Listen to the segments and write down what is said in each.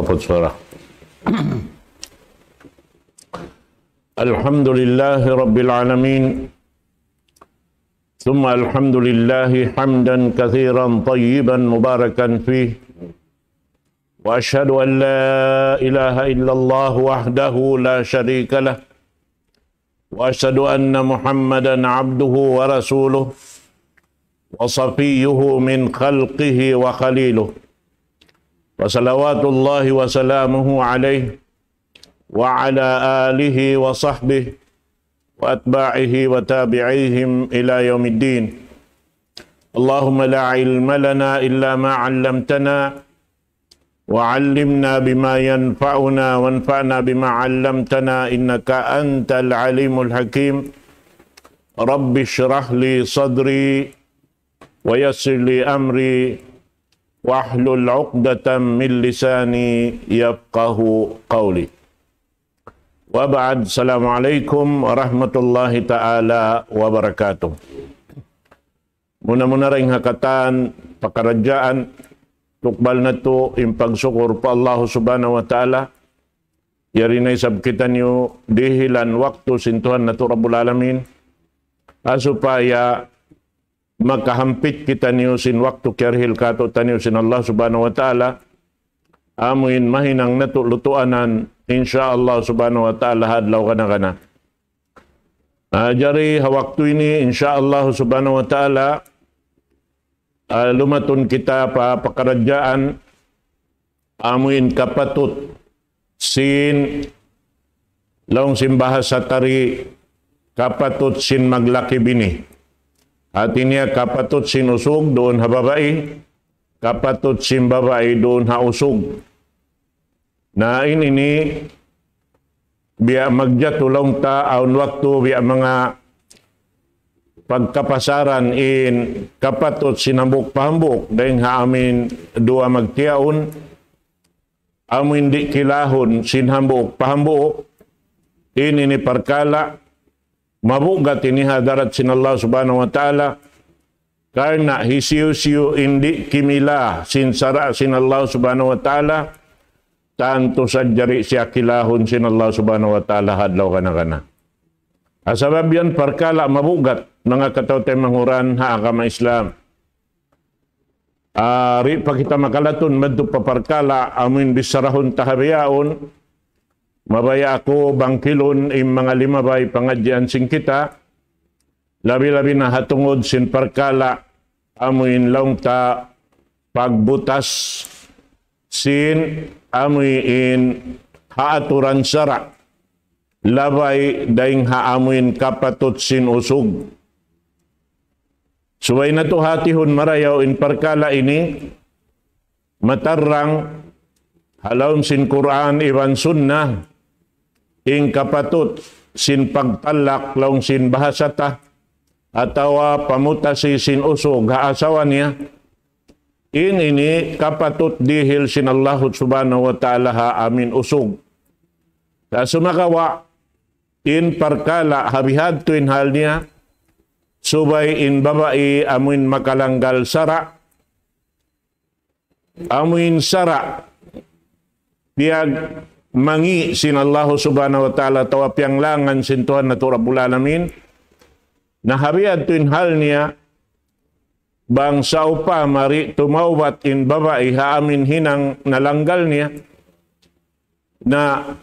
Kapuswara. الحمد لله رب العالمين ثم الحمد لله حمدا كثيرا طيبا مباركا فيه واشهد ان لا اله الا الله وحده لا شريك له واشهد ان محمدا عبده ورسوله وصفيه من خلقه وخليله وصلوات الله وسلامه عليه وعلى آله وصحبه وأتباعه وتابعيهم إلى يوم الدين اللهم لا علم لنا إلا ما علمتنا وعلمنا بما ينفعنا وانفعنا بما علمتنا إنك أنت العليم الحكيم رب اشرح لي صدري ويسر لي أمري wahlul 'uqdatam min lisani yafqahu qawli. Wa ba'd. alaikum warahmatullahi taala wabarakatuh. Muna-muna ring hakatan pakarajaan tukbal na to impagsukur pa Allah subhanahu wa ta'ala. Yari na isab kita niyo dihilan waktu sintuhan na to Rabbul Alamin. Asupaya makahampit kita niyo sin waktu kerhil kato taniyo sin Allah subhanahu wa ta'ala amuin mahinang natulutuanan insya Allah subhanahu wa ta'ala hadlaw kana kana uh, ah, jari hawaktu ini insya Allah subhanahu wa ta'ala uh, lumatun kita pa pakaradyaan amuin kapatut sin laong simbahas sa tari kapatut sin maglaki bini at inya kapatot sinusog doon hababai, kapatot simbabai doon hausog. Nain ini biya magja tulong ta aun waktu biya mga pagkapasaran in kapatot sinambok pahambok deng ha amin dua magtiaon amin di kilahon sinhambok pahambok in ini parkala mabugat ini hadarat Allah subhanahu wa ta'ala karena hisiu-siu indi kimila sinsara Allah subhanahu wa ta'ala tanto sajari siya kilahon Allah subhanahu wa ta'ala hadlaw kana-kana. Asabab yan parkala mabugat mga katawte manguran ha kama Islam. Ari ah, uh, pa kita makalaton madto paparkala amin bisarahon tahabiyaon Mabaya ako bangkilon im mga limabay pangadyan sing kita. Labi-labi na hatungod sin parkala amuin laong ta pagbutas sin amuin haaturan sara. Labay daing haamuin kapatot sin usog. Subay na to hatihon marayaw in parkala ini matarang halaw sin Quran iban sunnah in kapatut sin pagtalak laong sin bahasata atawa pamutasi sin usog haasawa niya in ini kapatut dihil sin Allah subhanahu wa ta'ala ha amin usog sa sumakawa in parkala habihad tuin hal niya subay in babae amuin makalanggal sara amuin sara diag mangi sin Allah subhanahu wa ta'ala tawap yang langan sin Tuhan na turabul alamin na hariad tuin hal niya bang saupa mari tumawat in babae amin hinang nalanggal niya na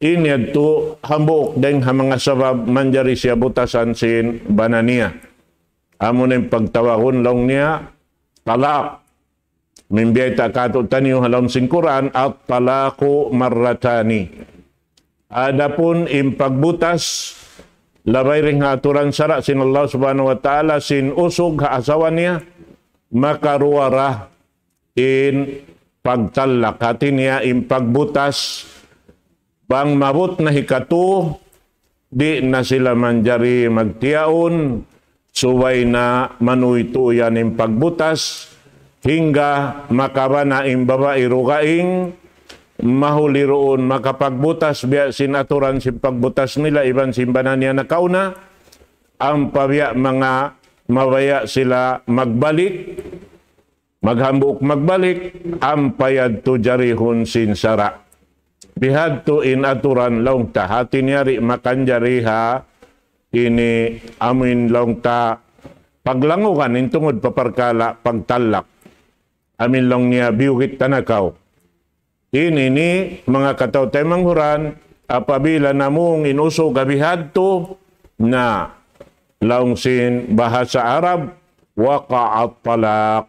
inyad tu hambok deng ha mga sabab manjari siya butasan sin bananiya. Amo na pagtawahon lang niya talak Mimbiyay takato tanyo halon singkuran Quran at talaku marratani. Adapun impagbutas labay ring aturan sara sin Allah subhanahu wa ta'ala sin usog ha asawa niya makaruara in pagtalak hati niya in pagbutas bang mabut na hikato di na sila manjari magtiyaon suway na manuy tuyan pagbutas hingga makabana imbaba irugaing mahuliroon makapagbutas biya sinaturan sin pagbutas nila iban simbanan niya nakauna ang pabiya mga mabaya sila magbalik maghambuk magbalik ang payad to jarihon sinsara bihad to inaturan long ta hati niyari makanjariha ini amin long ta paglangukan intungod paparkala pagtalak amin long niya biukit tanakaw. Ini ni mga kataw temang huran, apabila namong inuso gabihadto na laungsin bahasa Arab, waqa'at talaq.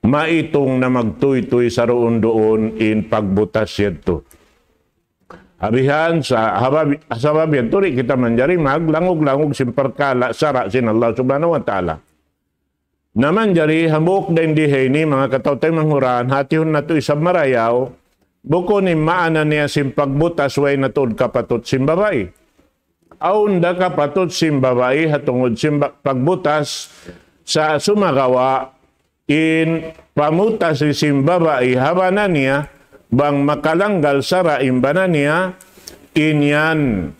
Maitong na magtuytoy sa roon doon in pagbutas yadto. Abihan sa habab sa babi kita manjari eh, maglangog-langog simperkala sara sin Allah subhanahu wa ta'ala. Naman jari hamuk den diheni mga katawtay manghuran hatihon nato isang marayaw buko ni maana niya simpagbutas way natod kapatot simbabay. Aunda kapatot simbabay hatungod simba pagbutas sa sumagawa in pamutas si simbabay habana niya bang makalanggal sa raimbana niya inyan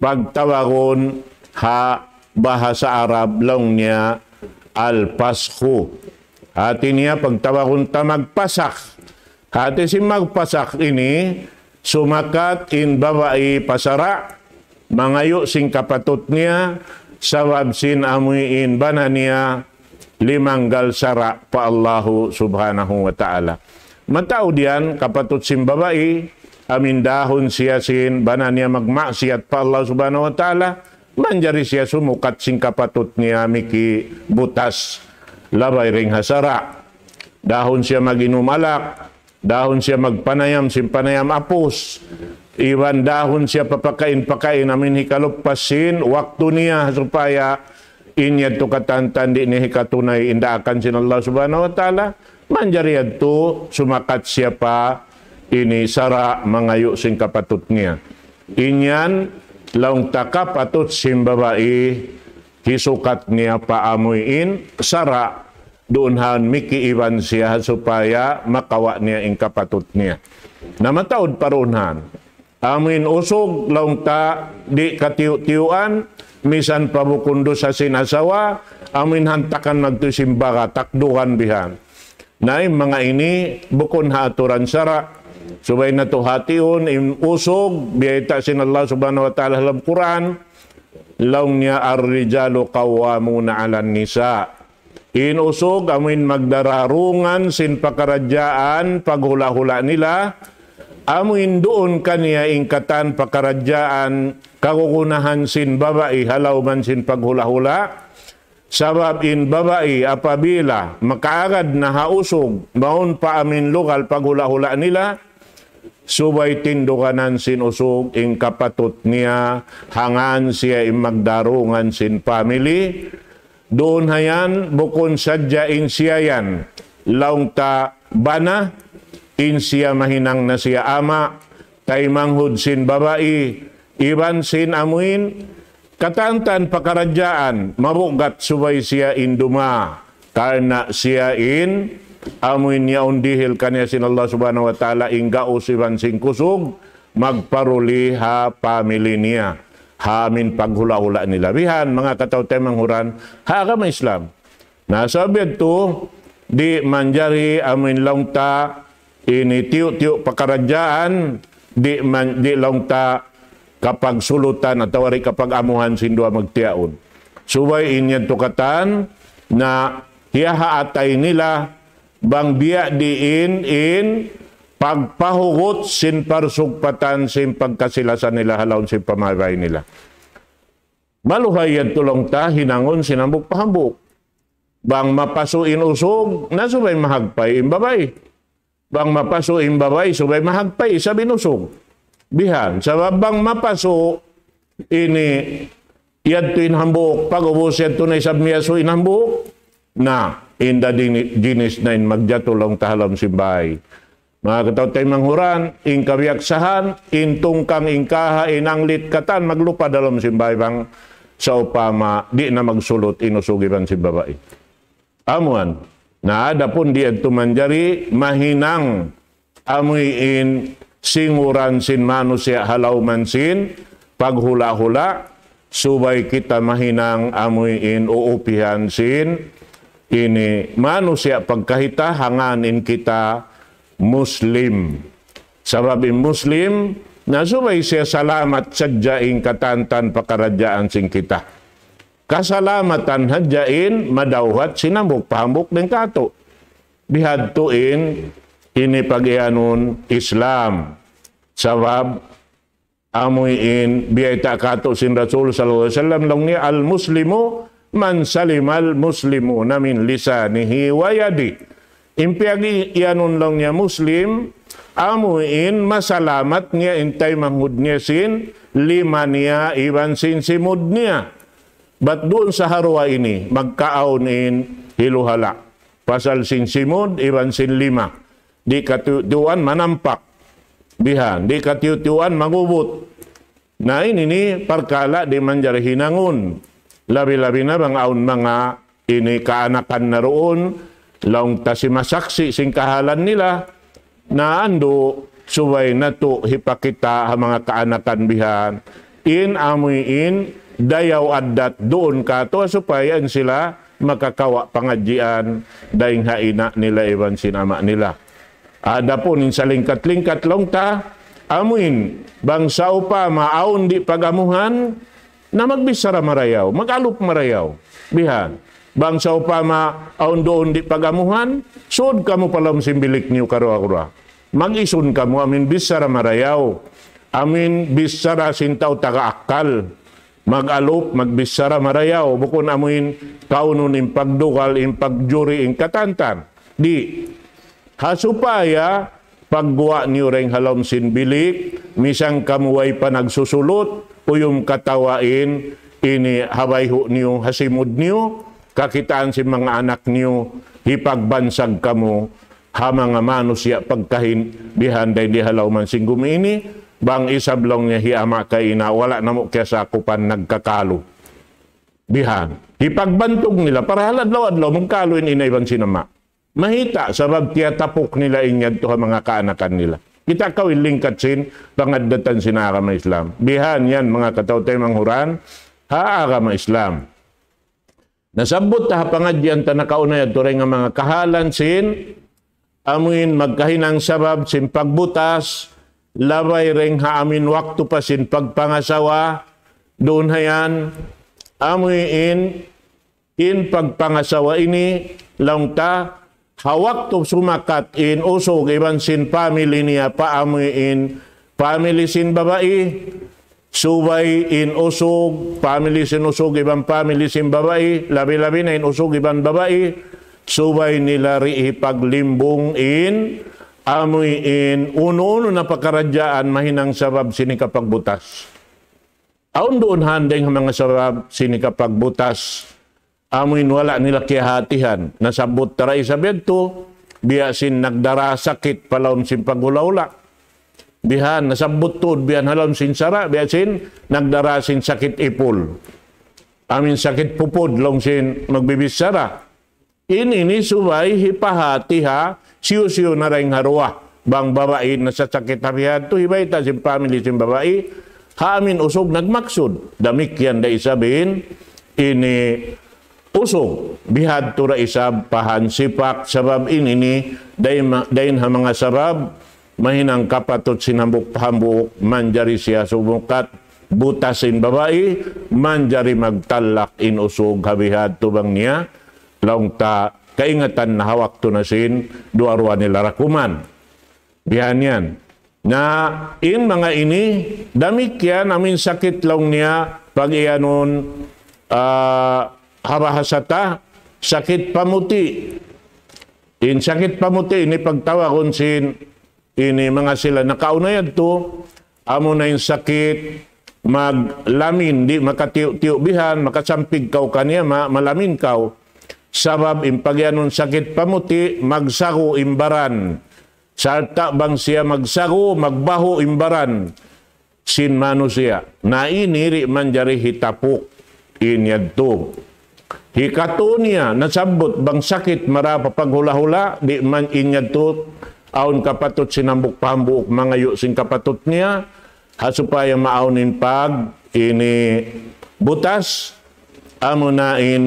pagtawagon ha bahasa Arab long niya alpasku. Hati niya pagtawakunta magpasak. Hati si magpasak ini sumakat in babae pasara mangayo sing kapatot niya sawab sin amuin bana niya limanggal sara pa Allahu subhanahu wa ta'ala. Matao diyan kapatot sin babae amindahon siya sin bana niya magmaksiat pa Allahu subhanahu wa ta'ala manjari siya sumukat sing kapatot niya miki butas labay ring hasara. Dahon siya maginom alak, dahon siya magpanayam sing panayam apos. Iwan dahon siya papakain-pakain amin hikalupasin waktu niya supaya inyad to katantan ni hikatunay indaakan sin Allah subhanahu wa ta'ala. Manjari to sumakat siya pa ini sara mangayo sing kapatot niya. Inyan laong takap atot simbabai hisukat niya paamuin sara doonhan iwan siya supaya makawa niya ing kapatot niya. Namataod parunhan. Amin usog laong ta di katiw-tiwan misan pabukundo sa sinasawa amin hantakan nagtusimbaga takduhan bihan. Nay mga ini bukon haturan sara Subay so, natuhation im usog biyayta sin Allah subhanahu wa ta'ala halam Quran law niya ar-rijalu qawwamuna 'alan nisa. usog amin magdararungan sin pakarajaan paghula nila amin doon kaniya ingkatan pakarajaan kakukunahan sin babae halaw man sin paghula sabab in babae apabila makaagad na hausog maun pa amin lokal paghula nila subay tindo kanan sinusog ing kapatot niya hangan siya magdarungan sin family doon hayan bukon sadya in siya yan laong ta bana in siya mahinang na siya ama tay manghud sin babae iban sin amuin katantan pakarajaan marugat subay siya in duma karna siya in amuin niya undihil kanya sin Allah subhanahu wa ta'ala ingga usiban sing kusog magparuli ha family niya amin paghula-hula nila bihan mga kataw temang huran ha agama Islam na sabi tu di manjari amin longta ini tiuk-tiuk pakarajaan di man, di longta kapag sulutan at tawari kapag amuhan sindua magtiaon subay inyan tukatan na hiyahaatay nila bang biya diin in pagpahugot sin parsugpatan sin pagkasilasan nila halaon sin pamabay nila. Maluhay yan tulong ta, hinangon sinambok pahambok. Bang mapasuin usog, nasubay mahagpay imbabay. Bang mapaso imbabay, subay mahagpay, sa binusog. Bihan, sa bang mapaso, ini, yan to inhambok, pag-ubos yan to na isabmiyaso inhambok, na Inda dinis na in magjatulong tahalam simbahay. Mga kataw tayo manghuran, in karyaksahan, in tungkang inkaha, inang litkatan, maglupa dalam simbahay bang sa upama, di na magsulot inusugiran si babae. Amuan, na ada pun di tumanjari, mahinang amuin singuran sin manusia halaw man sin, paghula-hula, subay kita mahinang amuin uupihan sin, ini mano siya pagkahita hanganin kita Muslim. in Muslim, nasubay siya salamat sadyain katantan pakarajaan sing kita. Kasalamatan hadyain madawhat sinambok pahambok ng kato. Bihadtuin ini pagianon Islam. Sabab amuin biyay ta kato sin Rasul sallallahu alaihi wasallam lang ni al-muslimu man salimal muslimu, namin lisanihi wa yadi. Impiagi ianun longnya muslim, amuin masalamatnya intai manghudnya sin, limania iban sin simudnya. Bat doon sa harwa ini, magkaaunin hiluhala. Pasal sin simud, iban sin lima. Di katutuan manampak. Bihan, di katutuan mangubut. Nah ini nih, perkala di manjar hinangun. Labi-labi na bang aon mga ini kaanakan na roon, laong ta si masaksi sing kahalan nila, na ando suway na to hipakita ha mga kaanakan bihan. In amoy in, dayaw adat doon ka to supayan sila makakawa pangadjian daing haina nila iban sinama nila. Ada po nin sa lingkat long ta, amuin, bangsa pa maaon di pagamuhan, na magbisara marayaw, magalup marayaw. Bihan, bangsa upama aon doon di pagamuhan, sod kamu palam simbilik niyo karo akura. Mag-isun kamu amin bisara marayaw, amin bisara sintaw tagaakal, magalup, magbisara marayaw, bukon amuin in impagdukal, in ingkatantan. Di, hasupaya pagguwa niyo ring halom sinbilik, misang kamuway pa nagsusulot, uyom katawain ini habayho niyo hasimod niyo kakitaan si mga anak niyo hipagbansag kamo ha mga mano siya pagkahin dihanday dihalaw man singgum ini bang isablong niya hiama kay ina wala namo kaya sa kupan nagkakalo bihan hipagbantog nila para haladlaw adlaw mong kaloin ina ibang sinama mahita sa rabtiya tapok nila inyad to mga kaanakan nila Kita kawin lingkatsin pangadatan sinagama Islam. Bihan yan mga katawtay mang huran, haagama Islam. Nasabot ta pangadyan ta nakaunay at nga mga kahalan sin amin magkahinang sabab sin pagbutas labay ring amin waktu pa sin pagpangasawa doon hayan amin in in pagpangasawa ini lang ta hawak to sumakat in usog iban sin family niya paamoy in family sin babae subay in usog family sin usog iban family sin babae labi-labi na in usog iban babae subay nila ri paglimbong in amoy in uno-uno na pakaradyaan mahinang sabab sini kapagbutas aun doon handeng mga sabab sini butas amoy wala nila kihatihan. Nasabot taray sa bedto, biyasin nagdara sakit palawon sin pagulaula. Bihan nasabot tod, bihan halon sin sara, biyasin nagdara sin sakit ipul. Amin sakit pupod long sin magbibisara. Inini subay hipahati ha, siyo-siyo na rin haruah. Bang babae na sa sakit habihan to, hibay ta sin family sin babae, amin usog nagmaksud. Damik yan da isabihin, ini usong bihat tura isab pahan sipak sabab inini dain, dain ha mga sabab mahinang kapatot sinambuk pahambuk manjari siya sumukat butasin babae manjari magtalak inusog habihad tubang niya laong ta kaingatan na hawak tunasin duarwa nila rakuman bihan yan na in mga ini damik yan amin sakit laong niya pag iyanon uh, harahasata, sakit pamuti. In sakit pamuti, ni pagtawaron sin, ini mga sila. Nakaunayan to, amo na yung sakit, maglamin, di makatiyo-tiyobihan, makasampig kaw kaniya, ma, malamin kaw. Sabab, impagyanon sakit pamuti, magsago imbaran. Salta bang siya magsago, magbaho imbaran. Sin mano na Nainiri man jari hitapok. Inyad to. Hikato nasabot bang sakit marapa paghula-hula, di man inyad to, aon kapatot sinambok pambuok mga sing kapatot niya, hasupaya maaunin pag ini butas, amo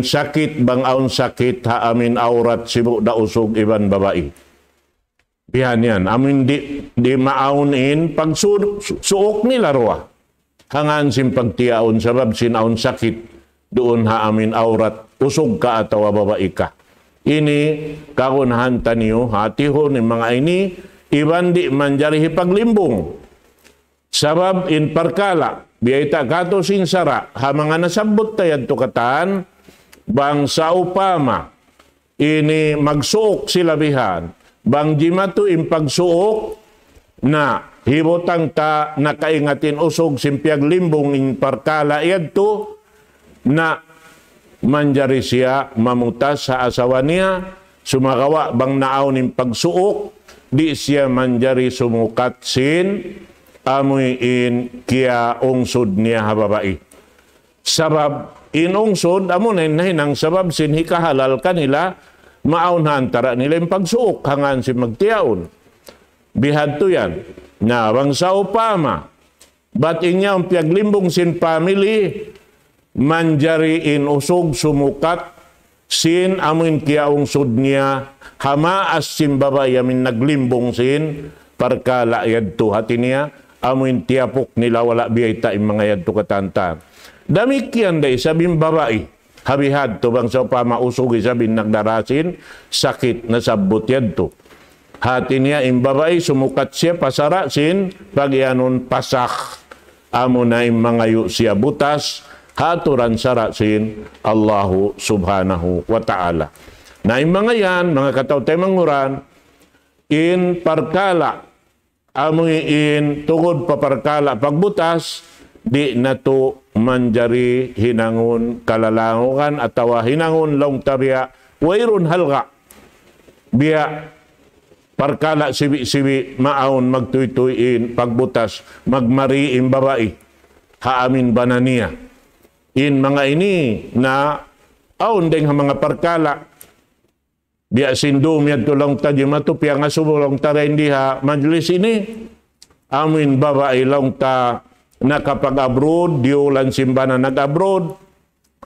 sakit bang aun sakit ha amin aurat sibuk da usog iban babae. Bihan yan, amin di, di maaon in pagsuok ni Laroa. Hangan sin pagtiaon sabab sinaon sakit ha amin aurat usog ka atawa babae ka. Ini hanta niyo hatiho ni mga ini ibandi manjari hipaglimbong. Sabab in parkala biayta kato singsara ha mga nasabot tayan tukatan bangsa upama ini magsuok sila bihan bang jimato pagsuok na hibotang ta nakaingatin usog simpiag limbong in parkala yadto na manjari siya mamuta sa asawa niya, sumagawa bang naaw ning pagsuok, di siya manjari sumukat sin, amuin kia ungsod niya hababai. Sabab inungsod, amo na hinang sabab sin hikahalal kanila, maaunhan tara nila yung pagsuok, hangan si magtiyaon. Bihad to yan. Na bang sa upama, ba't inyong piaglimbong sin family, manjariin usog sumukat sin amin kiaong sud hama as simbaba yamin naglimbong sin parkala yadto hati niya amin tiapok nila wala biyay ta mga yadto katanta damik yan day sabing babae habihad to bang sa pamausog sabin nagdarasin sakit na sabot yadto hati niya imbabay sumukat siya pasara sin pag ianon pasak amo na yung mga siya butas haturan syarat sin Allahu subhanahu wa ta'ala. Nah, yung mga yan, mga kataw tayo in parkala, amoy in tugod pa parkala pagbutas, di na to manjari hinangon kalalangukan atawa hinangon long tarya, wairun halga. Biya, parkala sibi-sibi maon magtuituin pagbutas magmariin babae haamin bananiya. niya in mga ini na aun ha mga perkala dia sindum tulang tadi tajimatu piang asubulong tarain diha majlis ini amin baba ilong ta nakapag-abroad diulan simbana nag-abroad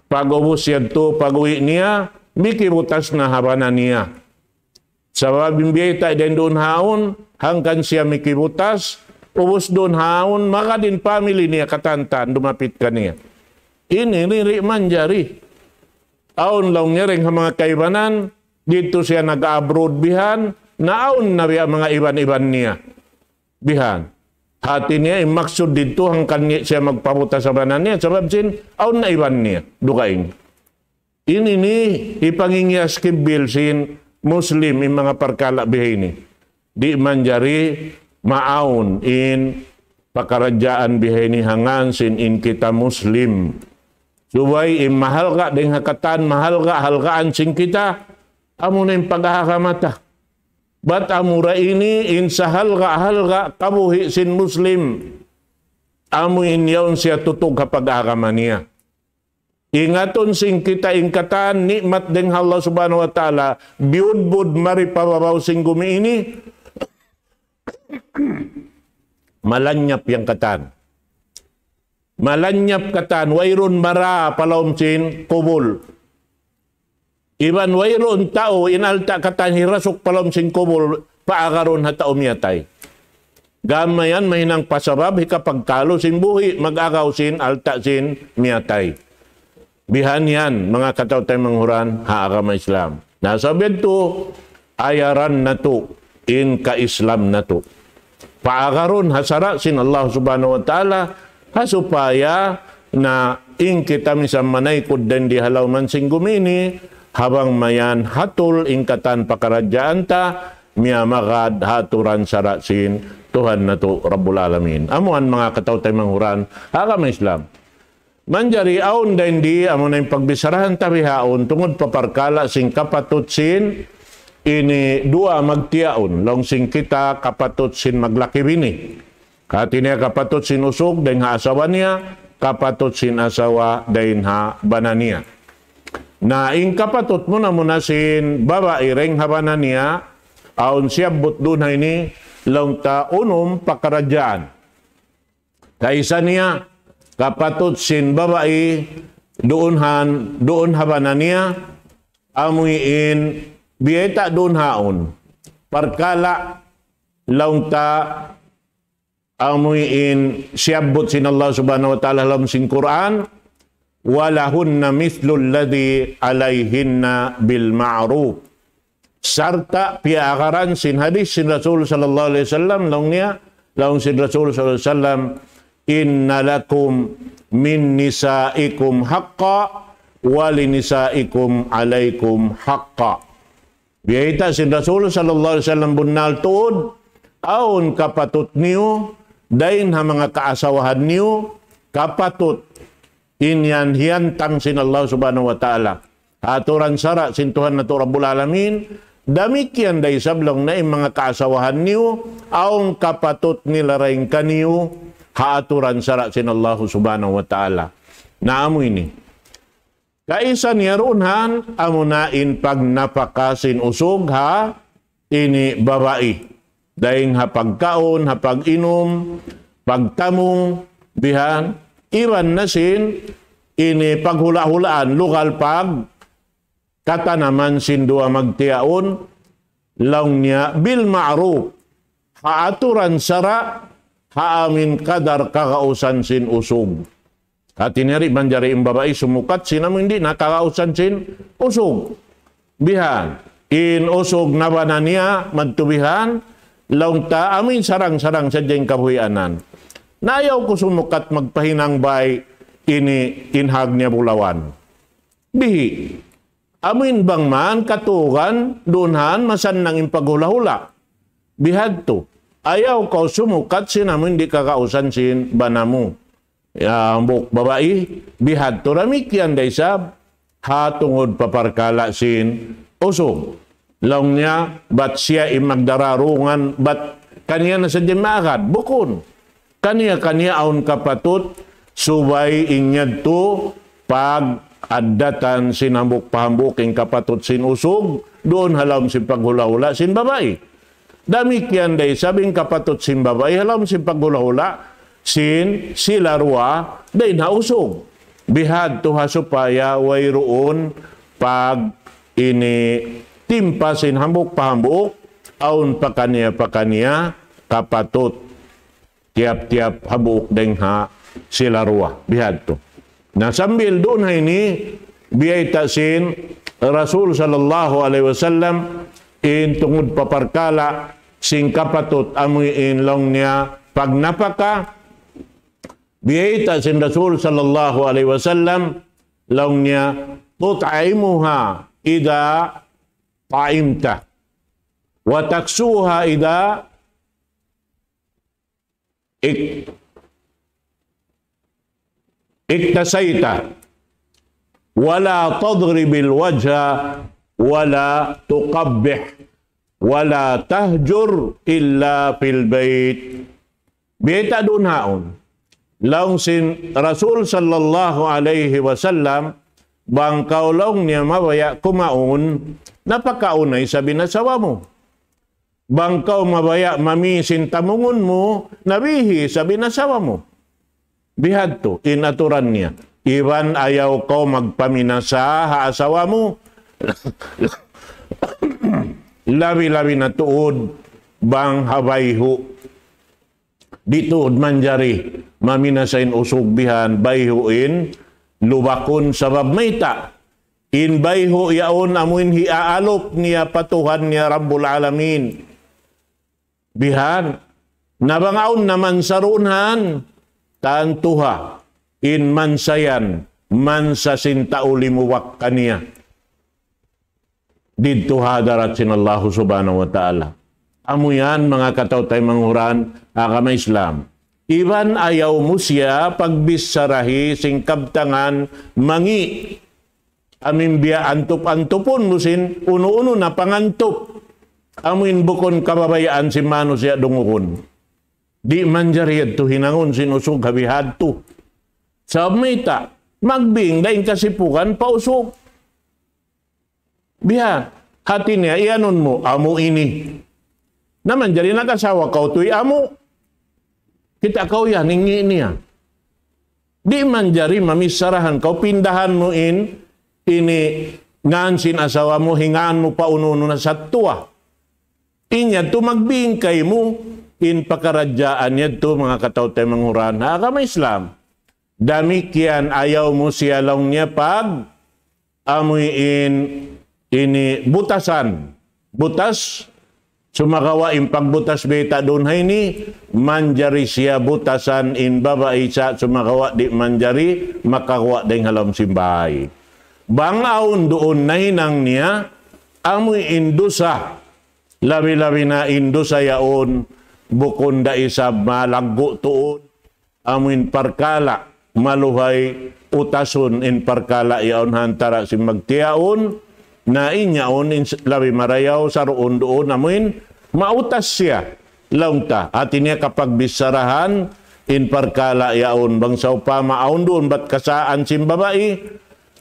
pag-ubos yan to pag-uwi niya mikibutas na habana niya sabab bimbiyeta den doon haon hangkan siya mikibutas ubus doon haon maka din family niya katantan dumapit ka niya ini lirik manjari. Aun laung nyereng mga kaibanan, dito gitu siya nag-abroad bihan, naaun na biya mga iban-iban niya. Bihan. Hati niya, imaksud dito hangkan niya siya magpaputa sa banan niya, sabab sin, aun na iban niya, dukain. Ini ni, ipangingyas kibil sin, Muslim yung mga perkala ni. Di manjari, aun in pakarajaan bihini hangan sin in kita Muslim. Subay im mahal ka ding hakatan mahal ka halkaan sing kita amo na pagahaka mata. Bat amura ini insahal ka hal ka kabuhi sin muslim. Amo inyaon siya tutug kapag niya. Ingaton sing kita ingkatan nikmat ding Allah Subhanahu wa taala biudbud mari pawaraw sing gumi ini malanyap yang katan. malanyap katan, wairon mara palaumcin kubul. Iban wairon tao, inalta katan hirasok palaumcin kubul, paagaron hata umyatay. Gamayan mahinang pasarab, hikapagtalo sin buhi, magagaw sin, alta sin, miyatay. Bihan yan, mga kataw tayong manghuran, haagama Islam. Nasabid to, ayaran na to, in ka-Islam na to. Paagaron hasara sin Allah subhanahu wa ta'ala, Hasupaya na ingkita mi sa manaykod den di halaw man singgumini, habang mayan hatul ingkatan pakarajaan ta, miya magad haturan sarasin, Tuhan na to Rabbul Alamin. Amuan mga kataw tayo manguran, aga Islam. Manjari aun da di, amo na yung pagbisarahan tabi haon, tungod paparkala sing kapatutsin, ini dua magtiaun, long sing kita kapatutsin maglaki bini. Kati kapatut kapatot sinusog, dahin ha niya, kapatut sin asawa dahin ha banania. Na in kapatot mo namun sin baba ireng ha bananiya, aun siap butdun ini, laung unum pakarajaan. Kaisa niya, kapatut sin babae, doon han, doon habanania, amuiin, bieta doon haon. Parkala, launta in syabbut sin Allah Subhanahu wa taala dalam sin Quran walahunna mithlul ladzi alaihinna bil ma'ruf serta piagaran sin hadis sin Rasul sallallahu alaihi wasallam longnya long sin Rasul sallallahu alaihi wasallam innalakum min nisaikum haqqa walinisaikum alaikum haqqa biaita sin Rasul sallallahu alaihi wasallam bunnal tuud aun kapatut niu Dain ha mga kaasawahan niyo, kapatot, inyan hiyantang sin Allah subhanahu wa ta'ala. Aturan sara, sintuhan na to Rabbul Alamin, damit sablong na mga kaasawahan niyo, aong kapatot nila rin kaniyo, haaturan sara sin Allah subhanahu wa ta'ala. Naamo ini. Kaisa niya runhan, amunain pag napakasin usog ha, ini babae. Daing hapagkaon, hapaginom, pagtamong, dihan, iban na sin, ini paghula-hulaan, lokal pag, katanaman sin dua magtiaon, lang niya, bil ma'ruf, haaturan sara, haamin kadar kakausan sin usog. At ineri banjari imbabai sumukat sinam hindi nakakausan sin usog. Bihan, in usog na ba na niya magtubihan, launta amin sarang-sarang sa diyang kahuyanan. Nayaw ko sumukat magpahinang bay ini inhag niya bulawan. Bihi, amin bang man katugan dunhan masan nang impaghula-hula. Bihag to, ayaw ko sumukat sinamin di kakausan sin banamu. Ang uh, babae, bihag to ramikyan sab. hatungod paparkala sin usog laungnya bat siya imagdararungan bat kaniya na sa dimaagad bukon kaniya-kaniya aon kapatut subay inyad to pag addatan sinambok pahambuking kapatut sinusog doon halam sin paghulahula sin babay dami kyan day sabing kapatut sin babay halam sin paghulahula sin sila ruwa day nausog bihad to hasupaya way pag ini timpasin hambuk pahambuk aun pakania pakania kapatut tiap-tiap habuk dengha sila ruah bihat tu. Nah sambil dunha ini biay taksin Rasul sallallahu alaihi wasallam in tungod paparkala sing kapatut in longnya pag napaka biay taksin Rasul sallallahu alaihi wasallam longnya tutaimuha ida ta'imta wa taksuha idza ik iktasaita wala tadribil wajha wala tuqabbih wala tahjur illa fil bait bi'ta dunhaun laungsin Rasul sallallahu alaihi wasallam bangkau laungnya mabaya kumaun napakaunay sa binasawa mo. Bangkaw mabaya mami tamungon mo, nabihi sa binasawa mo. Bihadto, inaturan niya. Iban ayaw ko magpaminasa asawa mo. Labi-labi na tuod bang habayho. Dito manjari maminasain usugbihan, bayhuin lubakon sabab mayta Inbay ho yaon amuin hiaalop niya patuhan niya Rabbul Alamin. Bihan, nabangaon naman sarunhan, tantuha, in mansayan, man sintauli muwak kaniya. Dito hadarat Allah subhanahu wa ta'ala. Amo yan, mga kataw manghuran, akama Islam. Iban ayaw mo siya pagbisarahi singkabtangan mangi amin biya antup antupun musin uno-uno na pangantup amin bukon kababayaan si manusia dungukun di manjariyad tu hinangon sinusog habihad tu sa mita magbing daing kasipukan pausog biya hati niya iyanun mo amu ini naman jari nakasawa kau tui amu kita kau yan ingi niya di manjari mamisarahan kau pindahan mo in ini ngansin asawa mo mo pa ununo na sattua. Inya tu magbingkay mo in pakaradyaan niya tu mga mga huran. Agama Islam. Damikian ayaw mo siya lang niya pag amuin ini butasan. Butas, sumagawa in pagbutas beta doon hay ni manjari siya butasan in sa sumagawa di manjari makagawa din halam simbahay. bangaon doon na hinang niya, amoy indusa, labi-labi na indusa yaon, bukon da isab malanggo tuon, amin parkala, maluhay utason in parkala yaon hantara si magtiaon, na inyaon in labi marayaw sa roon doon amin, mautas siya, launta, at niya kapag bisarahan, in parkala yaon, bangsaw pa maaon doon, ba't kasaan si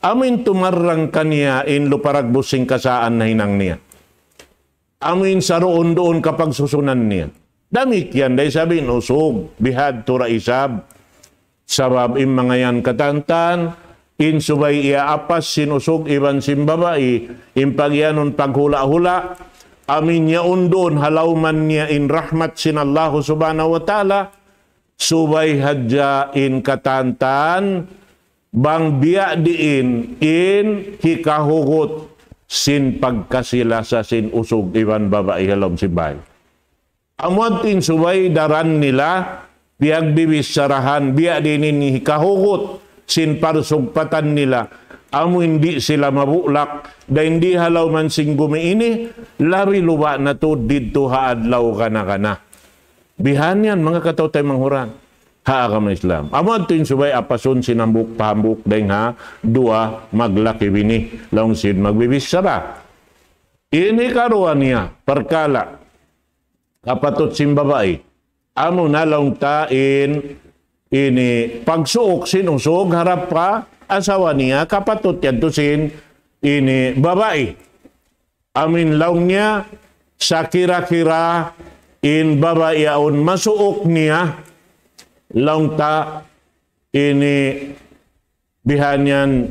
Amin tumarang kaniya in luparagbusing kasaan na hinang niya. Amin sa roon doon kapag susunan niya. Damit yan, dahil sabihin, usog, bihad, tura isab, sabab im mga yan katantan, in subay iaapas, sinusog, iban simbabai, impagyanon paghula-hula, amin yaon doon, halauman niya in rahmat sin sinallahu subhanahu wa ta'ala, subay hadya in katantan, bang biya diin in hikahugot sin pagkasila sa sin usog iban babae halom sibay. Amod tin subay daran nila biag bibis sarahan biya dinin hikahugot sin parsugpatan nila amo hindi sila mabulak da hindi halaw man sing gumiini lari luwa na to didto haadlaw ka na. Bihan yan mga kataw tay manghuran. ha agama Islam. Amat tin subay apasun sinambuk pahambuk deng ha dua maglaki bini laung sin magbibisara. Ini karuan niya perkala kapatut sin babae. Amo na laung tain ini pagsuok sinusog harap pa asawa niya kapatut yan sin ini babae. Amin laung niya sa kira-kira in babae yaon masuok niya langta ini bihanyan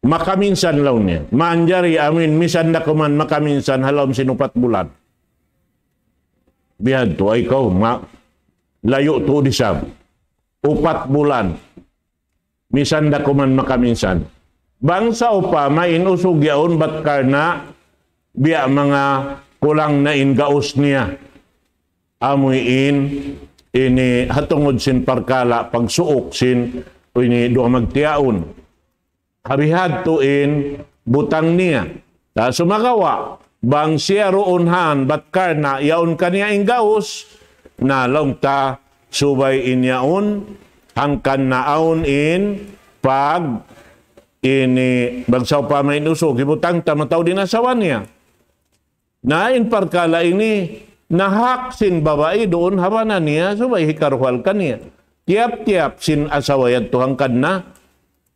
makaminsan law niya. Maanjari amin misan na kuman makaminsan halom sinupat bulan. Bihad to ay ko ma layo to disab. Upat bulan. Misan na kuman makaminsan. Bangsa upama inusog yaon bat karna biya mga kulang na ingaos niya amuin ini hatungod sin parkala pagsuok sin ini duha magtiaon harihadto in butang niya ta sumagawa bang siya roonhan batkar na yaon kaniya ing na longta subay inyaon hangkan naon in pag ini bagsaw pa may nuso gibutang ta mataw din asawan niya na in parkala ini nahak sin babai doon habana niya subay hikarwal kaniya. Tiap-tiap sin asawayat tuhang kanna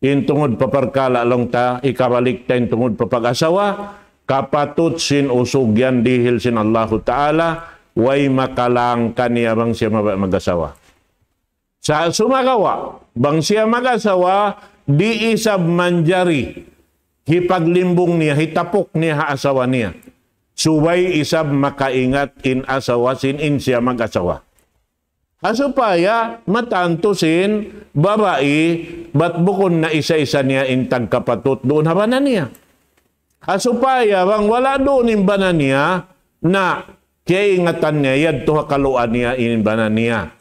intungod paparkala lang ta ikabalik ta intungod papag-asawa kapatut sin usugyan dihil sin Allahu Ta'ala way makalang kaniya bang siya mag-asawa. Sa sumagawa, bang siya mag-asawa, di isab manjari, hipaglimbong niya, hitapok niya asawa niya. Subay isab makaingat in asawa sin in siya mag-asawa. Aso paya matanto babae bat bukon na isa-isa niya in kapatot doon habana niya. Aso bang wala doon imbana niya na kaya ingatan niya yad to hakaluan niya imbana niya.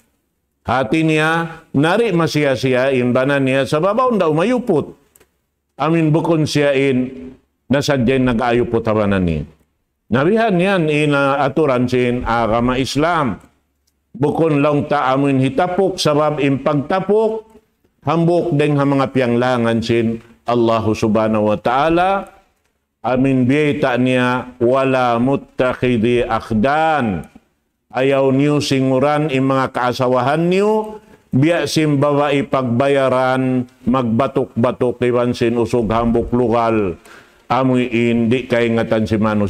Hati niya nari masiyasiya imbana niya sa babaw daw mayupot. Amin bukon siya in nasadyan nag-ayupot habana niya. Narihan yan ina aturansin agama Islam. Bukon lang taamin hitapok, sabab impagtapok, hambok deng ha mga pianglangan sin Allah subhanahu wa ta'ala. Amin biyeta niya, wala muttakhidi akdan. Ayaw niyo singuran in mga kaasawahan niyo, biya simbawa ipagbayaran, magbatok-batok iwan sin usog hambok lugal. Amoy hindi kay ngatan si Manu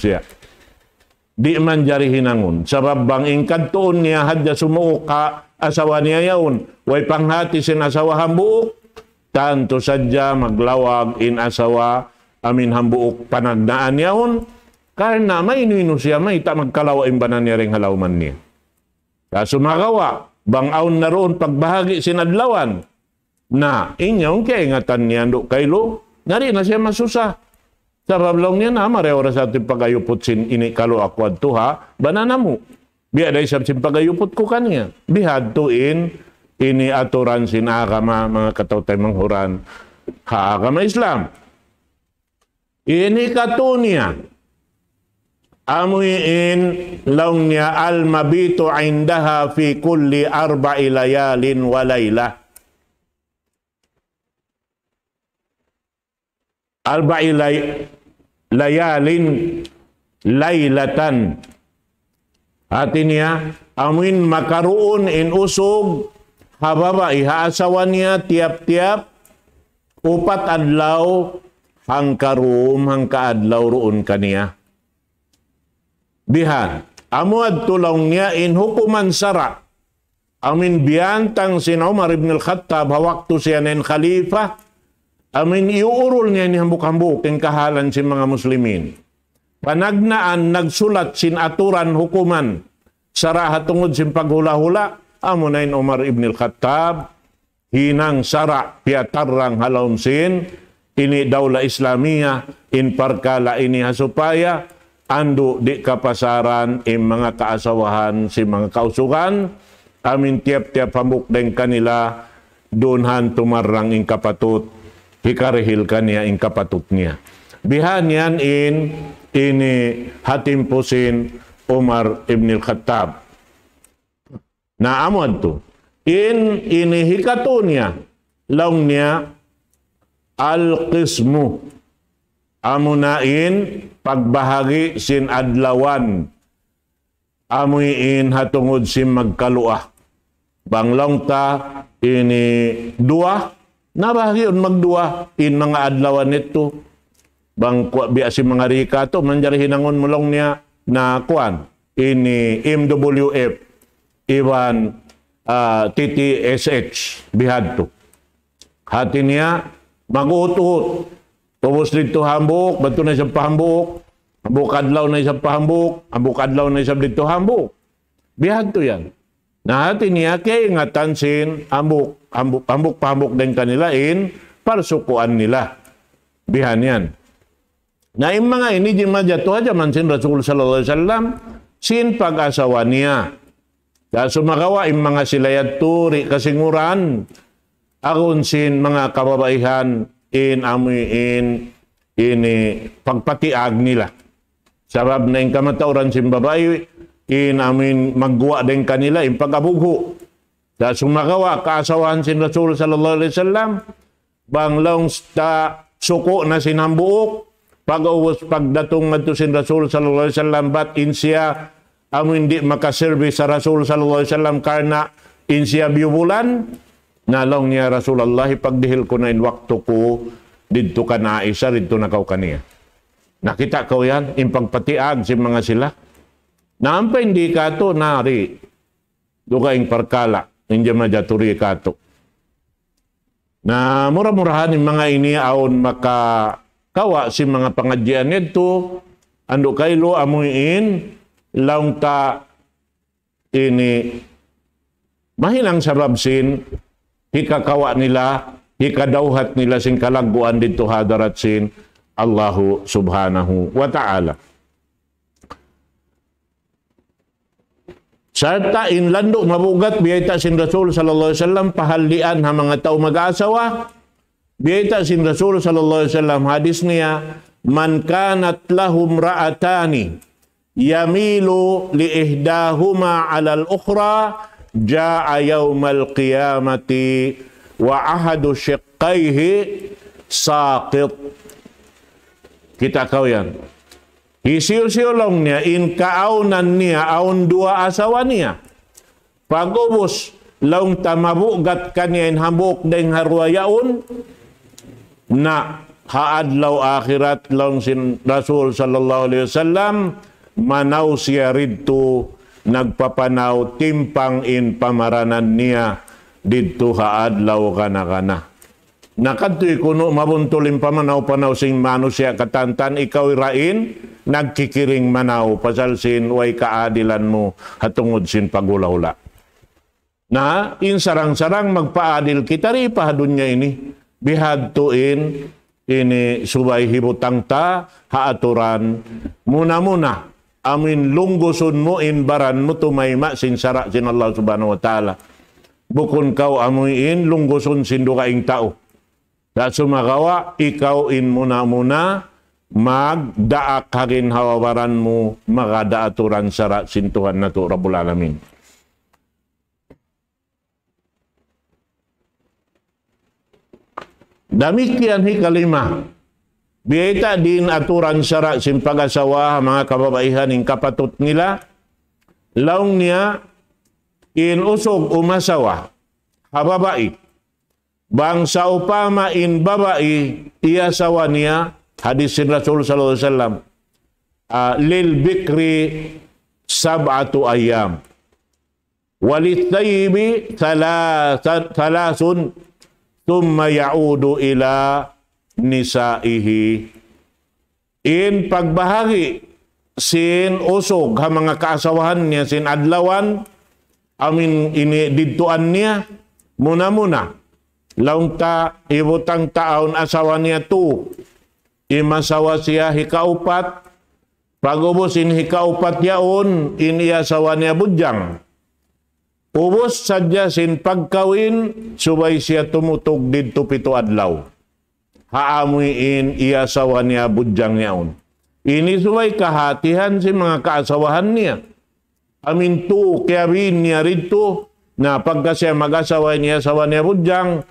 di man jari hinangon. Sabab bang ingkad tuon niya hadya sumuok asawa niya yaon. Way panghati sin asawa hambuok. Tanto sadya maglawag in asawa amin hambuok panagdaan yaon. karna may inuino siya, may ta magkalawa imbanan niya ring halawman niya. Kaso magawa, bangaon na roon pagbahagi sinadlawan na inyong kaingatan niya do kaylo, nga na siya masusah. Sebab niya nama reora sa ating pagayupot sin ini kalu ako at tuha, bananamu. Biya day sab sin pagayupot ko kanya. Bihad tuin ini aturan sin agama mga katautay huran ha agama Islam. Ini katunia amuin longnya niya al mabitu indaha fi kulli arba'i layalin wa arba'i lay, layalin laylatan. Hati niya, amin makaroon in usog, hababa ihaasawan niya tiap-tiap, upat adlaw, hangkaroom, hangkaadlaw roon kaniya. Bihan, amuad tulong niya in hukuman sara, amin biyantang sin Umar ibn al-Khattab, hawakto siya nin khalifah, Amin iuurol niya ni hambuk-hambuk king kahalan si mga muslimin. Panagnaan nagsulat sin aturan hukuman saraha tungod sin paghula-hula amo na Umar ibn al-Khattab hinang sara piatarang halaun sin ini daula islamiya in parkala ini hasupaya ando di kapasaran im mga kaasawahan si mga kausukan amin tiap-tiap hambuk deng kanila dunhan tumarang in kapatut hikarihil kaniya in kapatutniya. Bihan yan in ini hatim pusin Umar ibn al-Khattab. Na amod to. In ini hikato niya, laong niya, al-qismu. Amunain, pagbahagi sin adlawan. Amuin in hatungod sin magkaluah. Banglong ta ini dua Narahiyon magdua in mga adlaw nito. Bang kuwa biya si mga rika to manjari hinangon mulong niya na kuan ini MWF iwan uh, ah, TTSH bihad to. Hati niya magutuot. Tubos dito hambuk, bato na siya pahambuk. Hambuk adlaw na siya pahambuk, hambuk adlaw na siya dito hambuk. Bihad to yan na tiniyake ingatan sin ambuk ambuk amok pamok din kanila in parsukuan nila. Bihan yan. Na yung mga ini jimajatuha jaman sin Rasul sallallahu alaihi wasallam sin pag-asawa niya. Kaso makawa yung mga silayat turi kasinguran aron sin mga kababaihan in amoy in ini pagpatiag nila. Sabab na yung kamatauran sin babae in amin magguwa din kanila in pagabugho. Da sumagawa kaasawahan si Rasul sallallahu alaihi wasallam banglaong ta suko na sinambuok pag-uwas pagdatong ngadto si Rasul sallallahu alaihi wasallam bat in siya amo hindi makaserve sa Rasul sallallahu alaihi wasallam karna in siya biubulan nalong niya Rasulullah pagdihil ko na in wakto ko didto ka na isa didto na kaw kaniya nakita ko yan in pagpatiag si mga sila ನಾಂಪೆಂಡಿ ಕಾತು ನಾರಿ duga ing perkala inja majaturi kato. Na mura-murahan yung mga ini maka kawa si mga pengajian nito ando kaylo amuin laung ta ini mahilang sarabsin hikakawa nila hikadauhat nila sing kalaguan dito hadarat sin Allahu subhanahu wa ta'ala. Sarta inlando mabugat biyayta sin Rasul sallallahu alaihi wasallam pahalian ha mga tao mag-aasawa. Biyayta sin Rasul sallallahu alaihi wasallam hadis niya man kanat lahum ra'atani yamilu li ihdahuma 'ala al-ukhra jaa yaumal qiyamati wa ahadu syiqqaihi saqit. Kita kau yang Isiyusilong niya, inkaaunan niya, aun dua asawa niya. Pagubos, laong tamabugat kaniya, inhambuk ding harwayaon, na haadlaw akhirat laong sin Rasul sallallahu alaihi wasallam, manaw siya rito, nagpapanaw, timpang in pamaranan niya, dito haadlaw kana kana. Nakanto'y kuno mabuntulim pa manaw panaw sing mano siya katantan ikaw irain nagkikiring manaw pasalsin way kaadilan mo hatungod sin pagulaula. Na in sarang-sarang magpaadil kita ri pahadun niya ini bihad in ini subay hibutang ta haaturan muna-muna amin lunggusun mo in baran mo tumayma sin sara sin Allah subhanahu wa ta'ala. Bukun kau amuin lunggusun sindukaing tao sumagawa, ikaw in muna-muna, magdaak hagin hawawaran mo, magada aturan sara sintuhan na to, Rabbul Alamin. Damikian hi kalima. Biyaita din aturan sara simpagasawa mga kababaihan ing kapatut nila. Laong niya in usog umasawa. Hababai bang sa upama in baba'i iya sawa niya hadis ni Rasul sallallahu alaihi wasallam uh, lil bikri sab'atu ayyam walithaybi thalathun thumma ya'udu ila nisaihi in pagbahagi sin usog ha mga kaasawahan niya sin adlawan amin ini didtuan niya muna muna launta ibutang taon asawa niya tu imasawa siya hikaupat pagubos in hikaupat yaon in iasawa ya niya bujang ubus saja sin pagkawin subay siya tumutog didto pito adlaw Haamuin in iasawa niya bujang yaon ini subay kahatihan si mga kaasawahan niya amin tu kaya niya rito na pagka siya mag-asawa niya asawa niya budyang,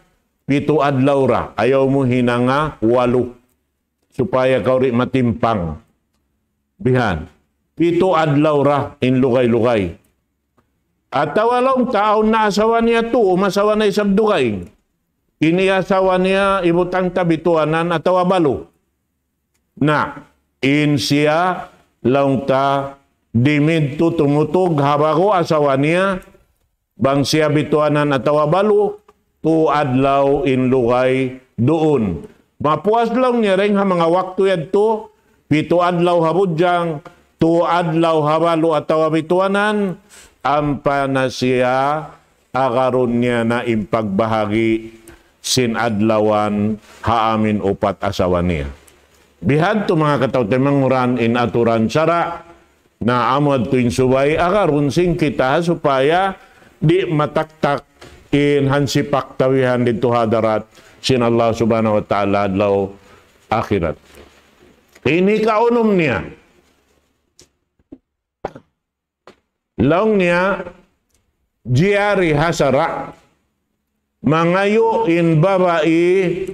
Pitu adlaura, ayaw mo hinanga, walo. Supaya kau rin matimpang. Bihan. Pitu adlaura, in lugay-lugay. At tawalong taon na asawa niya o umasawa na isabdugay. asawa niya, ibutang tabituanan, at tawabalo. Na, in siya, laong ta, dimid to habago asawa niya, bang siya bituanan at tawabalo, tuadlaw in lugay doon. Mapuas lang niya rin ha mga waktu to, pito adlaw habudyang, tu adlaw habalo at awamituanan, ang panasya agarun niya na impagbahagi sin adlawan haamin upat asawa niya. Bihad to mga kataw, ran in aturan sara na amad tuin subay agarun sing kita supaya di mataktak in hansipak tawihan dito hadarat sin Allah subhanahu wa ta'ala adlaw akhirat. Ini kaunom niya. Laong niya jiari hasara mangayo in babae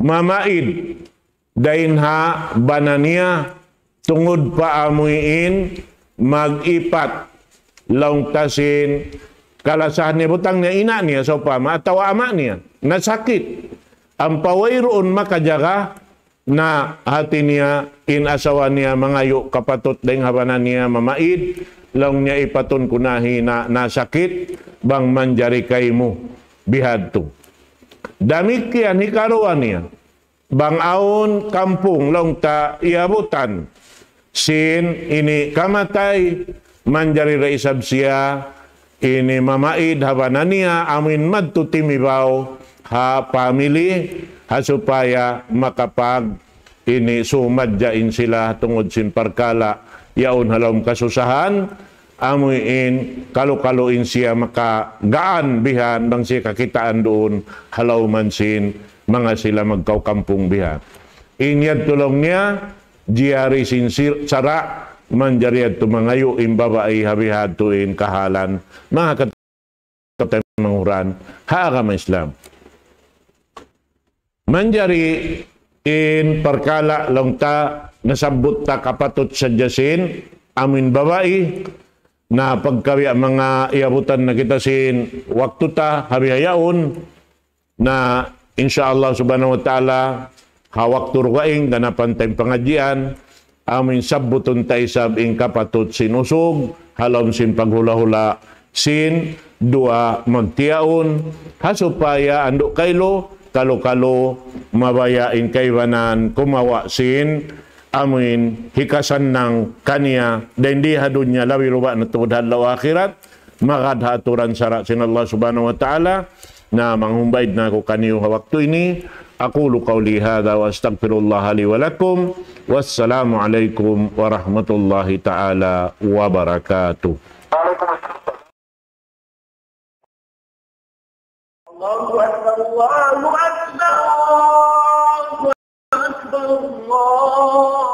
mamaid dainha banania tungod paamuin, magipat laong tasin Kalau sahannya butang inak ina niya sopama atau amak ni na sakit. ampawairun maka jaga na hati niya in niya mangayu kapatut deng habanan niya mamaid lang niya ipatun kunahi na nasakit bang manjari kaimu mo bihadto. Damit ni niya bang aun kampung long ta iabutan sin ini kamatay manjari raisab siya ini mamaid habanania amin madtutimibaw ha family ha supaya makapag ini sumadyain sila tungod sin parkala yaon halom kasusahan amuin kalukaluin siya makagaan bihan bang siya kakitaan doon halaw man sin mga sila magkaukampong bihan. Inyad tulong niya, Jihari Sincere, Sara, man jariyat tumangayo imbaba'i habihatuin kahalan, mga katamahuran, haagama Islam. Manjari in perkala long ta nasambut ta kapatot sa jasin amin babae na pagkawi mga iabutan na kita sin waktu ta habihayaon na insyaallah subhanahu wa taala hawak turwaing ganapan tayong pangajian amin sabbuton tay sab ing kapatut sinusog halom sin paghula-hula sin dua montiaon hasupaya ando kaylo kalo-kalo mabayain kaibanan banan kumawa sin amin hikasan ng kaniya dendi hadun niya labi ruba na tuod hadlaw akhirat magadhaturan sara sin Allah subhanahu wa ta'ala na manghumbay na ko kaniyo hawakto ini أقول قولي هذا وأستغفر الله لي ولكم والسلام عليكم ورحمة الله تعالى وبركاته الله أكبر الله أكبر الله أكبر الله